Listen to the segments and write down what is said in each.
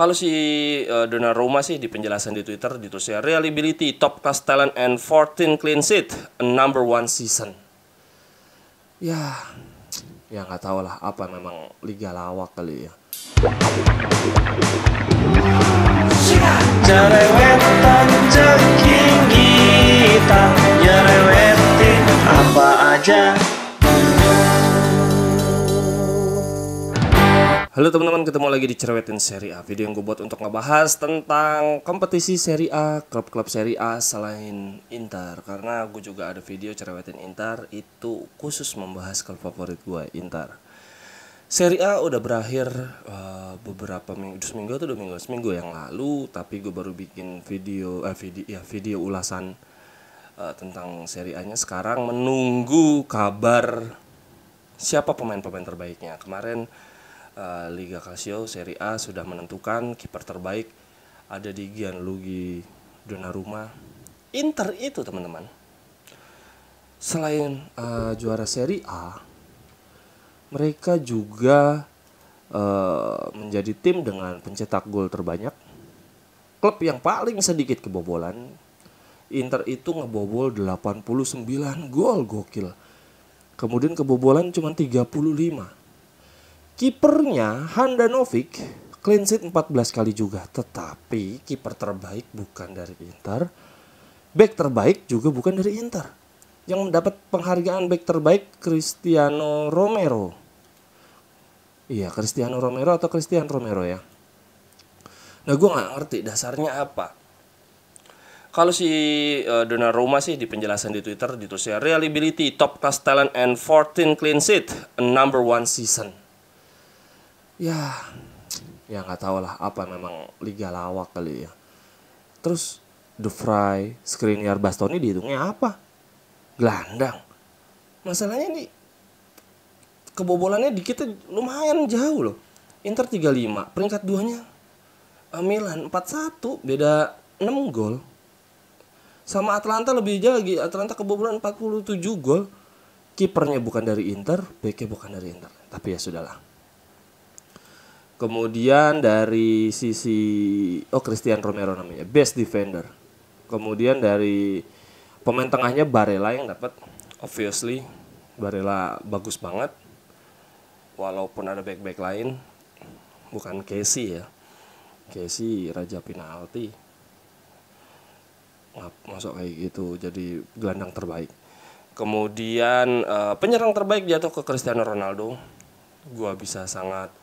Kalau si uh, eh, Roma sih di penjelasan di Twitter ya reliability top class talent and 14 clean sheet a number one season. Ya, ya nggak tahu lah apa memang liga lawak kali ya. apa aja Halo teman-teman, ketemu lagi di Cerewetin Seri A Video yang gue buat untuk ngebahas tentang kompetisi Seri A Klub-klub Seri A selain Inter Karena gue juga ada video Cerewetin Inter Itu khusus membahas klub favorit gue, Inter Seri A udah berakhir uh, beberapa minggu Seminggu atau dua minggu? Seminggu yang lalu Tapi gue baru bikin video, eh, video, ya, video ulasan uh, tentang Seri A-nya Sekarang menunggu kabar siapa pemain-pemain terbaiknya Kemarin Eh, Liga Casio Serie A sudah menentukan kiper terbaik ada di Gianluigi Donnarumma. Inter itu teman-teman. Selain uh, juara Serie A, mereka juga uh, menjadi tim dengan pencetak gol terbanyak. Klub yang paling sedikit kebobolan. Inter itu ngebobol 89 gol gokil. Kemudian kebobolan cuma 35 Kipernya Handanovic clean sheet 14 kali juga, tetapi kiper terbaik bukan dari Inter. Back terbaik juga bukan dari Inter. Yang mendapat penghargaan back terbaik Cristiano Romero. Iya, Cristiano Romero atau Cristiano Romero ya. Nah, gue nggak ngerti dasarnya apa. Kalau si uh, eh, Roma sih di penjelasan di Twitter ditulisnya reliability, top class talent and 14 clean sheet, a number one season ya ya nggak tau lah apa memang liga lawak kali ya terus The Fry, Skriniar, Bastoni dihitungnya apa? Gelandang. Masalahnya ini kebobolannya di kita lumayan jauh loh. Inter 35, peringkat duanya eh, Milan 41, beda 6 gol. Sama Atlanta lebih jauh lagi, Atlanta kebobolan 47 gol. Kipernya bukan dari Inter, BK bukan dari Inter. Tapi ya sudahlah Kemudian dari sisi oh Christian Romero namanya best defender. Kemudian dari pemain tengahnya Barella yang dapat obviously Barella bagus banget. Walaupun ada back-back lain bukan Casey ya. Casey raja penalti. Masuk kayak gitu jadi gelandang terbaik. Kemudian eh, penyerang terbaik jatuh ke Cristiano Ronaldo. Gua bisa sangat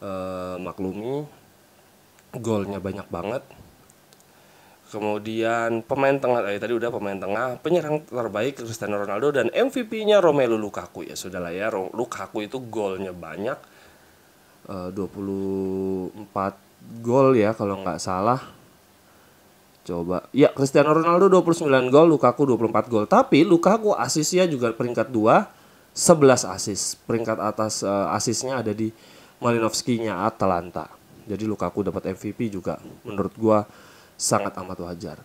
Eh, maklumi golnya banyak banget kemudian pemain tengah eh, tadi udah pemain tengah penyerang terbaik Cristiano Ronaldo dan MVP-nya Romelu Lukaku ya sudahlah ya Lukaku itu golnya banyak e, eh, 24 gol ya kalau nggak salah coba ya Cristiano Ronaldo 29 gol Lukaku 24 gol tapi Lukaku asisnya juga peringkat 2 11 asis peringkat atas uh, asisnya ada di Malinovskinya Atalanta. Jadi Lukaku dapat MVP juga menurut gua sangat amat wajar.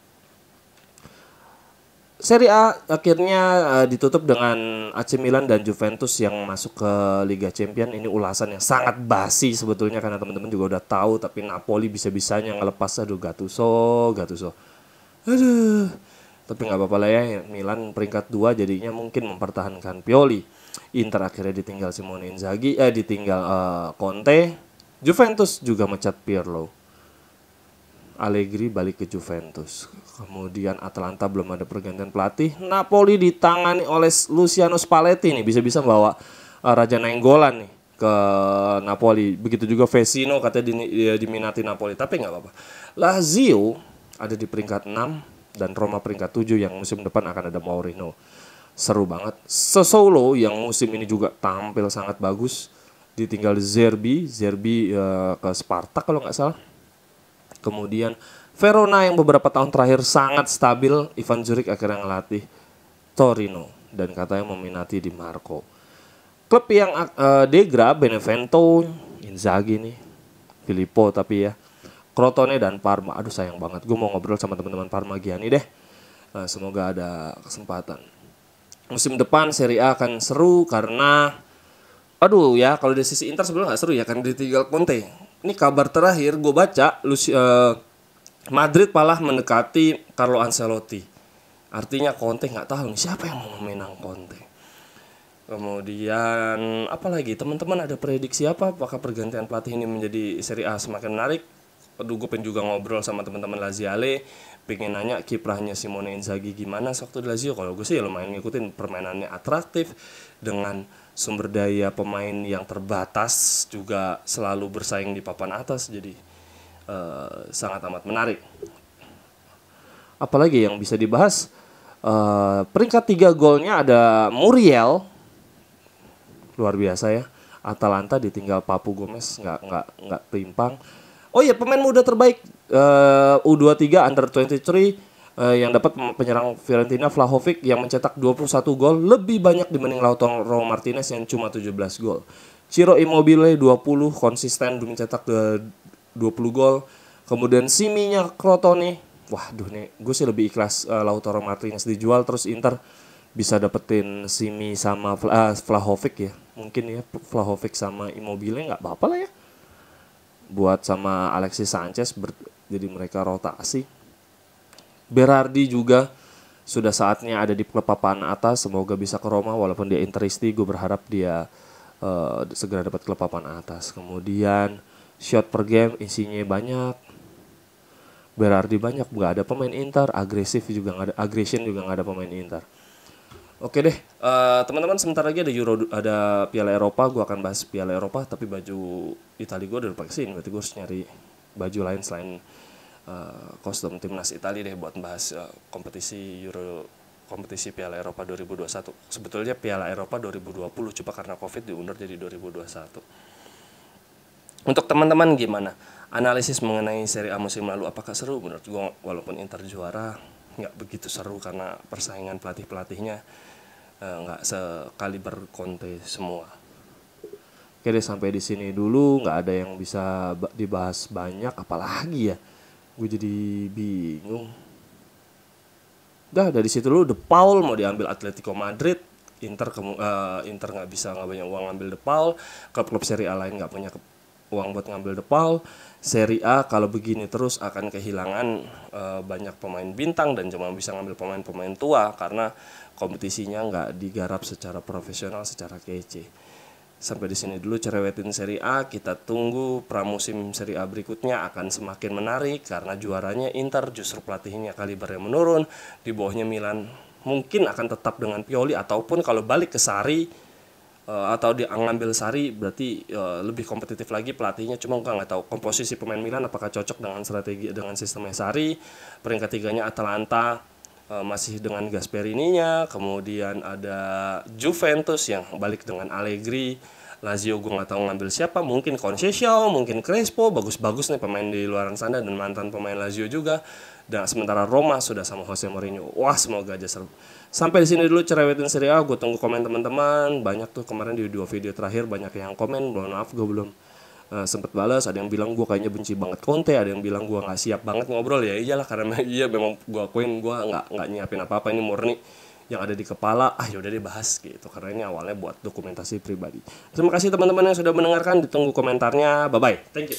Serie A akhirnya uh, ditutup dengan AC Milan dan Juventus yang masuk ke Liga Champions. Ini ulasan yang sangat basi sebetulnya karena teman-teman juga udah tahu tapi Napoli bisa-bisanya ngelepas aduh Gattuso, Gattuso. Aduh. Tapi nggak apa-apa lah ya Milan peringkat 2 jadinya mungkin mempertahankan Pioli. Inter akhirnya ditinggal Simone Inzaghi, eh ditinggal uh, Conte. Juventus juga mecat Pirlo. Allegri balik ke Juventus. Kemudian Atlanta belum ada pergantian pelatih. Napoli ditangani oleh Luciano Spalletti nih, bisa-bisa bawa uh, Raja nenggolan nih ke Napoli. Begitu juga Vecino katanya di, ya, diminati Napoli, tapi nggak apa-apa. Lazio ada di peringkat 6 dan Roma peringkat 7 yang musim depan akan ada Mourinho seru banget. Sesolo yang musim ini juga tampil sangat bagus. Ditinggal Zerbi, Zerbi uh, ke Sparta kalau nggak salah. Kemudian Verona yang beberapa tahun terakhir sangat stabil, Ivan Zurich akhirnya ngelatih Torino dan katanya meminati Di Marco. Klub yang uh, degra Benevento, Inzaghi nih, Filippo tapi ya, Crotone dan Parma. Aduh sayang banget, gue mau ngobrol sama teman-teman Parma Giani deh. Uh, semoga ada kesempatan musim depan Serie A akan seru karena aduh ya kalau dari sisi Inter sebenarnya nggak seru ya karena ditinggal Conte. Ini kabar terakhir gue baca Luci, uh, Madrid malah mendekati Carlo Ancelotti. Artinya Conte nggak tahu nih siapa yang mau memenang Conte. Kemudian apa lagi? teman-teman ada prediksi apa apakah pergantian pelatih ini menjadi Serie A semakin menarik? aduh gue pengen juga ngobrol sama teman-teman Laziale pengen nanya kiprahnya Simone Inzaghi gimana waktu di Lazio kalau gue sih ya lumayan ngikutin permainannya atraktif dengan sumber daya pemain yang terbatas juga selalu bersaing di papan atas jadi uh, sangat amat menarik apalagi yang bisa dibahas uh, peringkat tiga golnya ada Muriel luar biasa ya Atalanta ditinggal Papu Gomez nggak nggak nggak timpang Oh iya pemain muda terbaik uh, eh, U23 under 23 Uh, eh, yang dapat penyerang Fiorentina Vlahovic yang mencetak 21 gol lebih banyak dibanding Lautaro Martinez yang cuma 17 gol. Ciro Immobile 20 konsisten mencetak ke eh, 20 gol. Kemudian Siminya Crotone. Waduh nih, gue sih lebih ikhlas uh, Lautaro Martinez dijual terus Inter bisa dapetin Simi sama uh, Vlahovic ya. Mungkin ya Vlahovic sama Immobile nggak apa-apa lah ya buat sama Alexis Sanchez ber, jadi mereka rotasi. Berardi juga sudah saatnya ada di klub atas semoga bisa ke Roma walaupun dia interisti gue berharap dia uh, segera dapat klub atas kemudian shot per game isinya banyak Berardi banyak nggak ada pemain Inter agresif juga nggak ada aggression juga nggak ada pemain Inter Oke deh, teman eh, teman-teman sebentar lagi ada Euro ada Piala Eropa, gue akan bahas Piala Eropa tapi baju Italia gue udah lupa kesini, berarti gue harus nyari baju lain selain uh, kostum timnas Italia deh buat bahas uh, kompetisi Euro kompetisi Piala Eropa 2021. Sebetulnya Piala Eropa 2020 coba karena Covid diundur jadi 2021. Untuk teman-teman gimana? Analisis mengenai seri A musim lalu apakah seru menurut gue walaupun Inter juara nggak begitu seru karena persaingan pelatih pelatihnya uh, eh, nggak sekaliber semua. Oke deh sampai di sini dulu nggak ada yang bisa dibahas banyak apalagi ya gue jadi bingung. Dah dari situ lu De Paul mau diambil Atletico Madrid Inter uh, Inter nggak bisa nggak banyak uang ngambil De Paul klub-klub Serie A lain nggak punya uang buat ngambil Depal, Serie A kalau begini terus akan kehilangan e, banyak pemain bintang dan cuma bisa ngambil pemain-pemain tua karena kompetisinya nggak digarap secara profesional secara kece. Sampai di sini dulu cerewetin Serie A, kita tunggu pramusim Serie A berikutnya akan semakin menarik karena juaranya Inter justru pelatihnya kalibernya menurun, di bawahnya Milan mungkin akan tetap dengan Pioli ataupun kalau balik ke Sari uh, atau di ngambil Sari berarti uh, lebih kompetitif lagi pelatihnya cuma gue nggak tahu komposisi pemain Milan apakah cocok dengan strategi dengan sistemnya Sari peringkat tiganya Atalanta uh, masih dengan Gasperininya kemudian ada Juventus yang balik dengan Allegri Lazio gue nggak tahu ngambil siapa mungkin Concesio mungkin Crespo bagus-bagus nih pemain di luar sana dan mantan pemain Lazio juga dan sementara Roma sudah sama Jose Mourinho. Wah, semoga aja seru. Sampai di sini dulu cerewetin serial, A. Gue tunggu komen teman-teman. Banyak tuh kemarin di dua video terakhir banyak yang komen. Mohon maaf gue belum Uh, sempet balas ada yang bilang gue kayaknya benci banget Conte ada yang bilang gue nggak siap banget ngobrol ya iyalah karena iya memang gue akuin gue nggak nggak nyiapin apa apa ini murni yang ada di kepala ah yaudah deh bahas gitu karena ini awalnya buat dokumentasi pribadi terima kasih teman-teman yang sudah mendengarkan ditunggu komentarnya bye bye thank you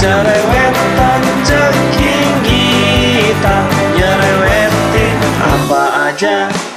Jerewetan ceking kita Nyerewetin apa aja